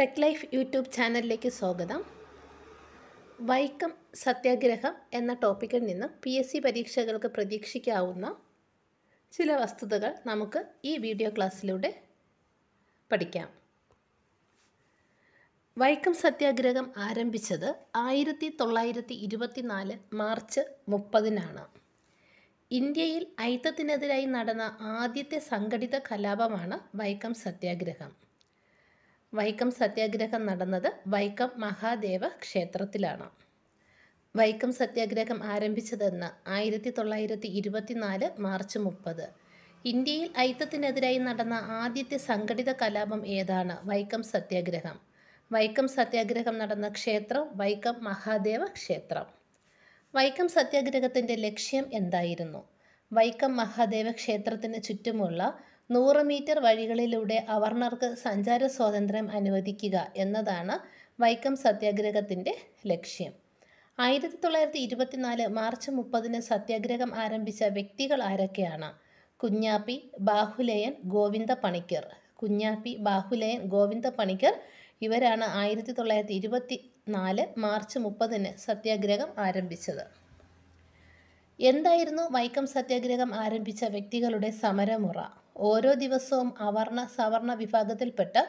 tech life YouTube ചാനലിലേക്ക് സ്വാഗതം വൈക്കം സത്യാഗ്രഹം എന്ന ടോപ്പിക്കിൽ നിന്ന് പി എസ് സി പരീക്ഷകൾക്ക് പ്രതീക്ഷിക്കാവുന്ന ചില വസ്തുതകൾ നമുക്ക് ഈ വീഡിയോ ക്ലാസ്സിലൂടെ പഠിക്കാം വൈക്കം സത്യാഗ്രഹം ആരംഭിച്ചത് ആയിരത്തി തൊള്ളായിരത്തി നാല് മാർച്ച് മുപ്പതിനാണ് ഇന്ത്യയിൽ ഐത്തത്തിനെതിരായി നടന്ന ആദ്യത്തെ സംഘടിത കലാപമാണ് വൈക്കം സത്യാഗ്രഹം വൈക്കം സത്യാഗ്രഹം നടന്നത് വൈക്കം മഹാദേവ ക്ഷേത്രത്തിലാണ് വൈക്കം സത്യാഗ്രഹം ആരംഭിച്ചതെന്ന് ആയിരത്തി തൊള്ളായിരത്തി ഇരുപത്തിനാല് മാർച്ച് മുപ്പത് ഇന്ത്യയിൽ ഐത്തത്തിനെതിരായി നടന്ന ആദ്യത്തെ സംഘടിത കലാപം ഏതാണ് വൈക്കം സത്യാഗ്രഹം വൈക്കം സത്യാഗ്രഹം നടന്ന ക്ഷേത്രം വൈക്കം മഹാദേവ ക്ഷേത്രം വൈക്കം സത്യാഗ്രഹത്തിൻ്റെ ലക്ഷ്യം എന്തായിരുന്നു വൈക്കം മഹാദേവ ക്ഷേത്രത്തിന് ചുറ്റുമുള്ള നൂറ് മീറ്റർ വഴികളിലൂടെ അവർണർക്ക് സഞ്ചാര സ്വാതന്ത്ര്യം അനുവദിക്കുക എന്നതാണ് വൈക്കം സത്യാഗ്രഹത്തിൻ്റെ ലക്ഷ്യം ആയിരത്തി തൊള്ളായിരത്തി ഇരുപത്തിനാല് മാർച്ച് മുപ്പതിന് സത്യാഗ്രഹം ആരംഭിച്ച വ്യക്തികൾ ആരൊക്കെയാണ് കുഞ്ഞാപ്പി ബാഹുലയൻ ഗോവിന്ദ പണിക്കർ കുഞ്ഞാപ്പി ബാഹുലയൻ ഗോവിന്ദ പണിക്കർ ഇവരാണ് ആയിരത്തി തൊള്ളായിരത്തി ഇരുപത്തി നാല് മാർച്ച് മുപ്പതിന് സത്യാഗ്രഹം ആരംഭിച്ചത് എന്തായിരുന്നു വൈക്കം സത്യാഗ്രഹം ആരംഭിച്ച വ്യക്തികളുടെ സമരമുറ ഓരോ ദിവസവും അവർണ സവർണ വിഭാഗത്തിൽപ്പെട്ട്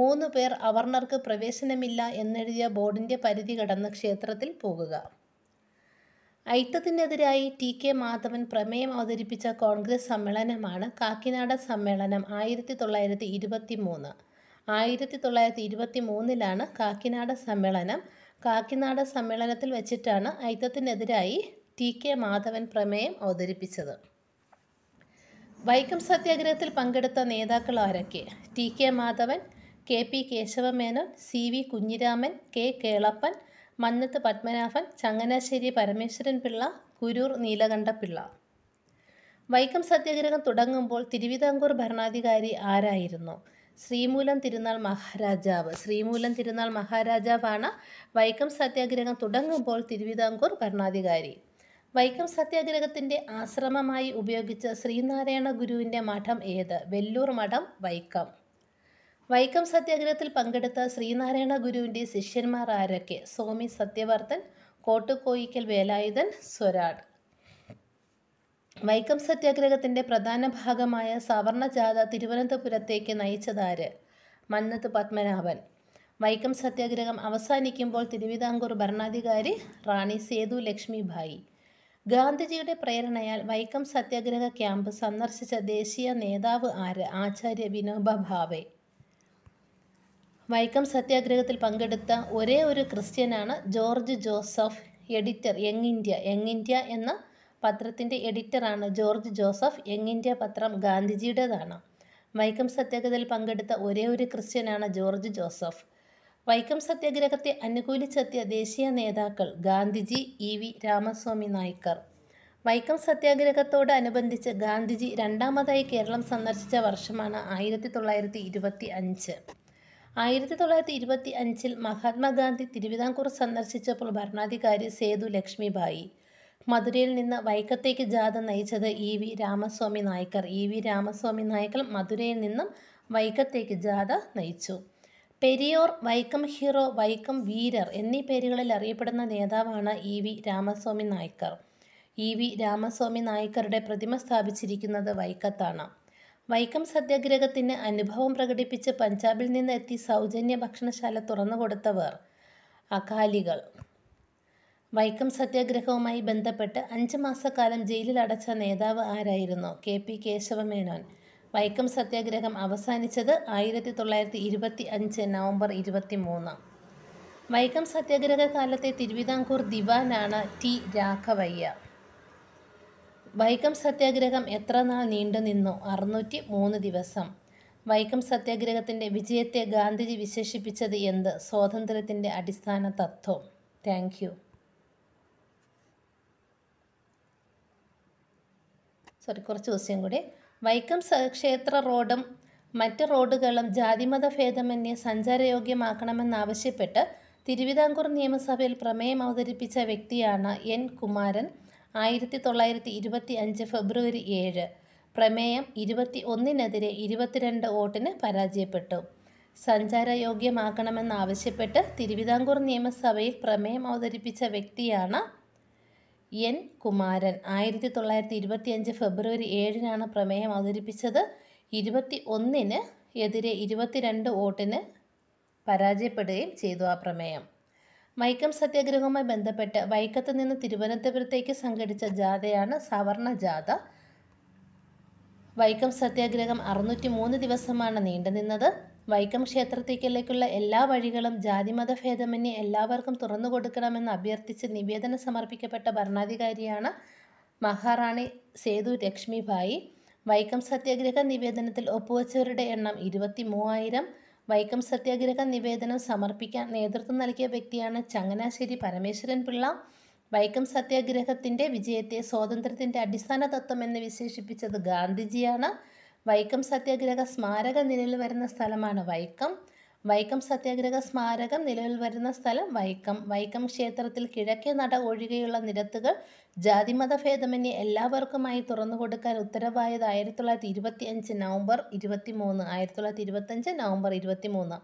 മൂന്ന് പേർ അവർണർക്ക് പ്രവേശനമില്ല എന്നെഴുതിയ ബോർഡിൻ്റെ പരിധി കടന്ന് ക്ഷേത്രത്തിൽ പോകുക ഐത്തത്തിനെതിരായി ടി കെ മാധവൻ പ്രമേയം അവതരിപ്പിച്ച കോൺഗ്രസ് സമ്മേളനമാണ് കാക്കിനാട സമ്മേളനം ആയിരത്തി തൊള്ളായിരത്തി ഇരുപത്തി മൂന്ന് ആയിരത്തി തൊള്ളായിരത്തി ഇരുപത്തി മൂന്നിലാണ് കാക്കിനാട സമ്മേളനം കാക്കിനാട സമ്മേളനത്തിൽ വെച്ചിട്ടാണ് ഐത്തത്തിനെതിരായി ടി കെ മാധവൻ പ്രമേയം അവതരിപ്പിച്ചത് വൈക്കം സത്യാഗ്രഹത്തിൽ പങ്കെടുത്ത നേതാക്കൾ ആരൊക്കെ T K Madhavan K P Kesava Menon C V Kunhiraman K Kelappan Mannath Padmanabhan Changanassery Parameswaran Pillai Kurur Neelakanta Pillai Vaikom Satyagraha തുടങ്ങുമ്പോൾ തിരുവിതാംകൂർ ഭരണാധികാരി ആരായിരുന്നു ശ്രീമൂലം തിരുനാൾ മഹാരാജാവ് ശ്രീമൂലം തിരുനാൾ മഹാരാജാവാണ് വൈക്കം സത്യാഗ്രഹം തുടങ്ങുമ്പോൾ തിരുവിതാംകൂർ ഭരണാധികാരി വൈക്കം സത്യാഗ്രഹത്തിൻ്റെ ആശ്രമമായി ഉപയോഗിച്ച ശ്രീനാരായണ ഗുരുവിൻ്റെ മഠം ഏത് വെല്ലൂർ മഠം വൈക്കം വൈക്കം സത്യാഗ്രഹത്തിൽ പങ്കെടുത്ത ശ്രീനാരായണ ഗുരുവിൻ്റെ ശിഷ്യന്മാർ ആരൊക്കെ സ്വാമി സത്യവർത്തൻ കോട്ടുകോയിക്കൽ വേലായുധൻ സ്വരാട് വൈക്കം സത്യാഗ്രഹത്തിൻ്റെ പ്രധാന ഭാഗമായ സവർണജാഥ തിരുവനന്തപുരത്തേക്ക് നയിച്ചതാര് മന്നത്ത് പത്മനാഭൻ വൈക്കം സത്യാഗ്രഹം അവസാനിക്കുമ്പോൾ തിരുവിതാംകൂർ ഭരണാധികാരി റാണി സേതു ലക്ഷ്മിഭായി ഗാന്ധിജിയുടെ പ്രേരണയാൽ വൈക്കം സത്യാഗ്രഹ ക്യാമ്പ് സന്ദർശിച്ച ദേശീയ നേതാവ് ആര് ആചാര്യ വിനോബ ഭാവെ വൈക്കം സത്യാഗ്രഹത്തിൽ പങ്കെടുത്ത ഒരേ ഒരു ക്രിസ്ത്യനാണ് George Joseph editor Young India Young India എന്ന പത്രത്തിൻ്റെ എഡിറ്ററാണ് ജോർജ് ജോസഫ് യങ് ഇന്ത്യ പത്രം ഗാന്ധിജിയുടേതാണ് വൈക്കം സത്യാഗ്രഹത്തിൽ പങ്കെടുത്ത ഒരേ ഒരു ക്രിസ്ത്യനാണ് ജോർജ് ജോസഫ് വൈക്കം സത്യാഗ്രഹത്തെ അനുകൂലിച്ചെത്തിയ ദേശീയ നേതാക്കൾ ഗാന്ധിജി ഇ വി രാമസ്വാമി നായ്ക്കർ വൈക്കം സത്യാഗ്രഹത്തോടനുബന്ധിച്ച് ഗാന്ധിജി രണ്ടാമതായി കേരളം സന്ദർശിച്ച വർഷമാണ് ആയിരത്തി തൊള്ളായിരത്തി ഇരുപത്തി അഞ്ച് ആയിരത്തി തൊള്ളായിരത്തി ഇരുപത്തി അഞ്ചിൽ മഹാത്മാഗാന്ധി തിരുവിതാംകൂർ സന്ദർശിച്ചപ്പോൾ ഭരണാധികാരി സേതു ലക്ഷ്മിബായി മധുരയിൽ നിന്ന് വൈക്കത്തേക്ക് ജാത നയിച്ചത് E V Ramaswamy Naicker E V Ramaswamy Naicker മധുരയിൽ നിന്നും വൈക്കത്തേക്ക് ജാഥ നയിച്ചു പെരിയോർ വൈക്കം ഹീറോ വൈക്കം വീരർ എന്നീ പേരുകളിൽ അറിയപ്പെടുന്ന നേതാവാണ് E V Ramaswamy Naicker E V Ramaswamy നായ്ക്കറുടെ പ്രതിമ സ്ഥാപിച്ചിരിക്കുന്നത് വൈക്കത്താണ് വൈക്കം സത്യാഗ്രഹത്തിന് അനുഭവം പ്രകടിപ്പിച്ച് പഞ്ചാബിൽ നിന്ന് എത്തി സൗജന്യ ഭക്ഷണശാല തുറന്നുകൊടുത്തവർ അകാലികൾ വൈക്കം സത്യാഗ്രഹവുമായി ബന്ധപ്പെട്ട് അഞ്ച് മാസക്കാലം ജയിലിൽ അടച്ച നേതാവ് ആരായിരുന്നു കെ പി കേശവമേനോൻ വൈക്കം സത്യാഗ്രഹം അവസാനിച്ചത് ആയിരത്തി തൊള്ളായിരത്തി ഇരുപത്തി അഞ്ച് നവംബർ ഇരുപത്തി മൂന്ന് വൈക്കം സത്യാഗ്രഹ കാലത്തെ തിരുവിതാംകൂർ ദിവാനാണ് ടി രാഘവയ്യ വൈക്കം സത്യാഗ്രഹം എത്ര നാൾ നീണ്ടുനിന്നു അറുന്നൂറ്റി മൂന്ന് ദിവസം വൈക്കം സത്യാഗ്രഹത്തിൻ്റെ വിജയത്തെ ഗാന്ധിജി വിശേഷിപ്പിച്ചത് എന്ത് സ്വാതന്ത്ര്യത്തിൻ്റെ അടിസ്ഥാന തത്വം താങ്ക് യു സോറി കുറച്ച് ദിവസം കൂടി വൈക്കം ക്ഷേത്ര റോഡും മറ്റ് റോഡുകളും ജാതിമത ഭേദമന്യേ സഞ്ചാരയോഗ്യമാക്കണമെന്നാവശ്യപ്പെട്ട് തിരുവിതാംകൂർ നിയമസഭയിൽ പ്രമേയം അവതരിപ്പിച്ച വ്യക്തിയാണ് എൻ കുമാരൻ ആയിരത്തി തൊള്ളായിരത്തി ഇരുപത്തി അഞ്ച് ഫെബ്രുവരി ഏഴ് പ്രമേയം ഇരുപത്തി ഒന്നിനെതിരെ ഇരുപത്തിരണ്ട് വോട്ടിന് പരാജയപ്പെട്ടു സഞ്ചാരയോഗ്യമാക്കണമെന്നാവശ്യപ്പെട്ട് തിരുവിതാംകൂർ നിയമസഭയിൽ പ്രമേയം അവതരിപ്പിച്ച വ്യക്തിയാണ് എൻ കുമാരൻ ആയിരത്തി തൊള്ളായിരത്തി ഇരുപത്തി അഞ്ച് ഫെബ്രുവരി ഏഴിനാണ് പ്രമേയം അവതരിപ്പിച്ചത് ഇരുപത്തി ഒന്നിന് എതിരെ ഇരുപത്തിരണ്ട് വോട്ടിന് പരാജയപ്പെടുകയും ചെയ്തു ആ പ്രമേയം വൈക്കം സത്യാഗ്രഹവുമായി ബന്ധപ്പെട്ട് വൈക്കത്ത് നിന്ന് തിരുവനന്തപുരത്തേക്ക് സംഘടിച്ച ജാഥയാണ് സവർണ ജാഥ വൈക്കം സത്യാഗ്രഹം അറുന്നൂറ്റി മൂന്ന് ദിവസമാണ് നീണ്ടുനിന്നത് വൈക്കം ക്ഷേത്രത്തിലേക്കുള്ള എല്ലാ വഴികളും ജാതിമത ഭേദമന്യെ എല്ലാവർക്കും തുറന്നു കൊടുക്കണമെന്ന് അഭ്യർത്ഥിച്ച് നിവേദനം സമർപ്പിക്കപ്പെട്ട ഭരണാധികാരിയാണ് മഹാറാണി സേതു ലക്ഷ്മിഭായി വൈക്കം സത്യാഗ്രഹ നിവേദനത്തിൽ ഒപ്പുവച്ചവരുടെ എണ്ണം ഇരുപത്തി മൂവായിരം വൈക്കം സത്യാഗ്രഹ നിവേദനം സമർപ്പിക്കാൻ നേതൃത്വം നൽകിയ വ്യക്തിയാണ് ചങ്ങനാശ്ശേരി പരമേശ്വരൻ പിള്ള വൈക്കം സത്യാഗ്രഹത്തിൻ്റെ വിജയത്തെ സ്വാതന്ത്ര്യത്തിൻ്റെ അടിസ്ഥാന തത്വം എന്ന് വിശേഷിപ്പിച്ചത് ഗാന്ധിജിയാണ് വൈക്കം സത്യാഗ്രഹ സ്മാരകം നിലവിൽ വരുന്ന സ്ഥലമാണ് വൈക്കം വൈക്കം സത്യാഗ്രഹ സ്മാരകം നിലവിൽ വരുന്ന സ്ഥലം വൈക്കം വൈക്കം ക്ഷേത്രത്തിൽ കിഴക്കേ നട ഒഴികെയുള്ള നിരത്തുകൾ ജാതിമത ഭേദമന്യെ എല്ലാവർക്കുമായി തുറന്നു കൊടുക്കാൻ ഉത്തരവായത് ആയിരത്തി തൊള്ളായിരത്തി ഇരുപത്തി അഞ്ച് നവംബർ ഇരുപത്തി മൂന്ന് ആയിരത്തി തൊള്ളായിരത്തി ഇരുപത്തഞ്ച് നവംബർ ഇരുപത്തി മൂന്ന്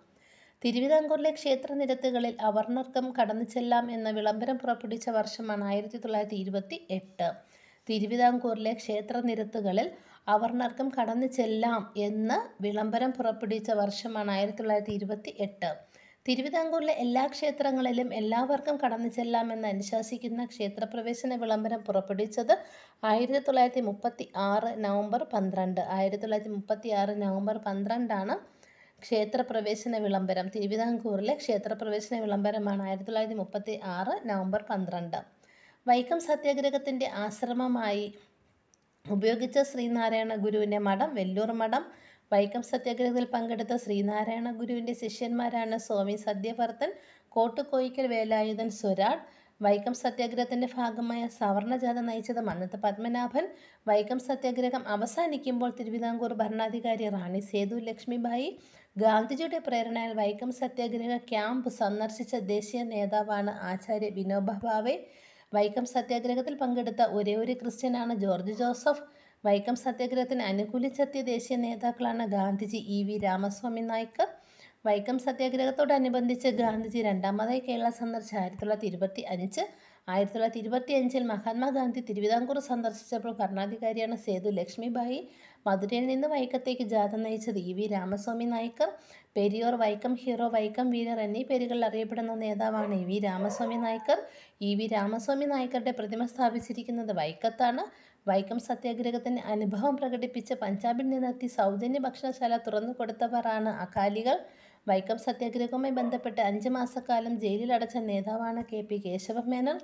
തിരുവിതാംകൂറിലെ ക്ഷേത്ര നിരത്തുകളിൽ അവർണർക്കം കടന്നു ചെല്ലാം എന്ന വിളംബരം പുറപ്പെടുവിച്ച വർഷമാണ് ആയിരത്തി തൊള്ളായിരത്തി ഇരുപത്തി എട്ട് തിരുവിതാംകൂറിലെ ക്ഷേത്ര നിരത്തുകളിൽ അവർണർക്കും കടന്നു ചെല്ലാം എന്ന് വിളംബരം പുറപ്പെടുവിച്ച വർഷമാണ് ആയിരത്തി തൊള്ളായിരത്തി ഇരുപത്തി എട്ട് തിരുവിതാംകൂറിലെ എല്ലാ ക്ഷേത്രങ്ങളിലും എല്ലാവർക്കും കടന്നു ചെല്ലാമെന്ന് അനുശാസിക്കുന്ന ക്ഷേത്രപ്രവേശന വിളംബരം പുറപ്പെടുവിച്ചത് ആയിരത്തി തൊള്ളായിരത്തി മുപ്പത്തി ആറ് നവംബർ പന്ത്രണ്ട് ആയിരത്തി തൊള്ളായിരത്തി മുപ്പത്തി ആറ് നവംബർ പന്ത്രണ്ടാണ് ക്ഷേത്രപ്രവേശന വിളംബരം തിരുവിതാംകൂറിലെ ക്ഷേത്രപ്രവേശന വിളംബരമാണ് ആയിരത്തി തൊള്ളായിരത്തി മുപ്പത്തി ആറ് നവംബർ പന്ത്രണ്ട് വൈക്കം സത്യാഗ്രഹത്തിൻ്റെ ആശ്രമമായി ഉപയോഗിച്ച ശ്രീനാരായണ ഗുരുവിൻ്റെ മഠം വെല്ലൂർ മഠം വൈക്കം സത്യാഗ്രഹത്തിൽ പങ്കെടുത്ത ശ്രീനാരായണ ഗുരുവിൻ്റെ ശിഷ്യന്മാരാണ് സ്വാമി സദ്യവർത്തൻ കോട്ടുകോയിക്കൽ വേലായുധൻ സ്വരാട് വൈക്കം സത്യാഗ്രഹത്തിൻ്റെ ഭാഗമായ സവർണജാഥ നയിച്ചത് മന്നത്ത് പത്മനാഭൻ വൈക്കം സത്യാഗ്രഹം അവസാനിക്കുമ്പോൾ തിരുവിതാംകൂർ ഭരണാധികാരി റാണി സേതു ലക്ഷ്മിബായി ഗാന്ധിജിയുടെ പ്രേരണയിൽ വൈക്കം സത്യാഗ്രഹ ക്യാമ്പ് സന്ദർശിച്ച ദേശീയ നേതാവാണ് ആചാര്യ വിനോബ ഭാവെ വൈക്കം സത്യാഗ്രഹത്തിൽ പങ്കെടുത്ത ഒരേ ഒരു ക്രിസ്ത്യനാണ് ജോർജ് ജോസഫ് വൈക്കം സത്യാഗ്രഹത്തിന് അനുകൂലിച്ചെത്തിയ ദേശീയ നേതാക്കളാണ് ഗാന്ധിജി ഇ വി രാമസ്വാമി നായ്ക്കർ വൈക്കം സത്യാഗ്രഹത്തോടനുബന്ധിച്ച് ഗാന്ധിജി രണ്ടാമതായി കേരള സന്ദർശിച്ച ആയിരത്തി തൊള്ളായിരത്തി ഇരുപത്തി അഞ്ച് ആയിരത്തി തൊള്ളായിരത്തി ഇരുപത്തി അഞ്ചിൽ മഹാത്മാഗാന്ധി തിരുവിതാംകൂർ സന്ദർശിച്ചപ്പോൾ ഭരണാധികാരിയാണ് സേതു ലക്ഷ്മിബായി മധുരയിൽ നിന്ന് വൈക്കത്തേക്ക് ജാഥ നയിച്ചത് E V Ramaswamy Naicker Periyar Vaikom hero Vaikom വീരർ എന്നീ പേരുകളിൽ അറിയപ്പെടുന്ന നേതാവാണ് E V Ramaswamy Naicker E V Ramaswamy നായ്ക്കറുടെ പ്രതിമ സ്ഥാപിച്ചിരിക്കുന്നത് വൈക്കത്താണ് വൈക്കം സത്യാഗ്രഹത്തിന് അനുഭവം പ്രകടിപ്പിച്ച് പഞ്ചാബിൽ നിന്നെത്തി സൗജന്യ ഭക്ഷണശാല തുറന്നു കൊടുത്തവരാണ് അകാലികൾ വൈക്കം സത്യാഗ്രഹവുമായി ബന്ധപ്പെട്ട് അഞ്ച് മാസക്കാലം ജയിലിലടച്ച നേതാവാണ് കെ പി കേശവ മേനോൻ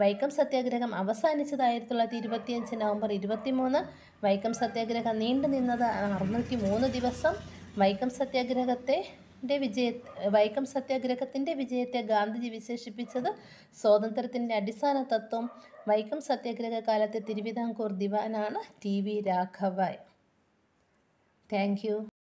വൈക്കം സത്യാഗ്രഹം അവസാനിച്ചത് ആയിരത്തി തൊള്ളായിരത്തി ഇരുപത്തിയഞ്ച് നവംബർ ഇരുപത്തിമൂന്ന് വൈക്കം സത്യാഗ്രഹം നീണ്ടു നിന്നത് അറുന്നൂറ്റി മൂന്ന് ദിവസം വൈക്കം സത്യാഗ്രഹത്തെ വിജയ വൈക്കം സത്യാഗ്രഹത്തിൻ്റെ വിജയത്തെ ഗാന്ധിജി വിശേഷിപ്പിച്ചത് സ്വാതന്ത്ര്യത്തിൻ്റെ അടിസ്ഥാന തത്വം വൈക്കം സത്യാഗ്രഹ കാലത്തെ തിരുവിതാംകൂർ ദിവാനാണ് ടി വി രാഘവായ് താങ്ക്